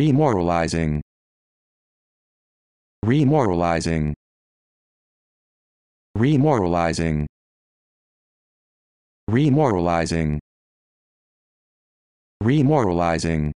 Remoralizing. Remoralizing. Remoralizing. Remoralizing. Remoralizing.